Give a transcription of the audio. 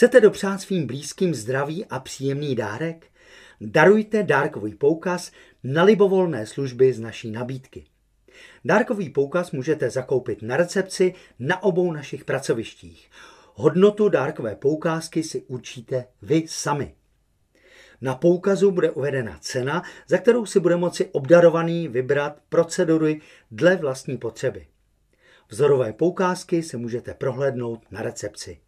Chcete dopřát svým blízkým zdraví a příjemný dárek? Darujte dárkový poukaz na libovolné služby z naší nabídky. Dárkový poukaz můžete zakoupit na recepci na obou našich pracovištích. Hodnotu dárkové poukázky si určíte vy sami. Na poukazu bude uvedena cena, za kterou si bude moci obdarovaný vybrat procedury dle vlastní potřeby. Vzorové poukázky se můžete prohlédnout na recepci.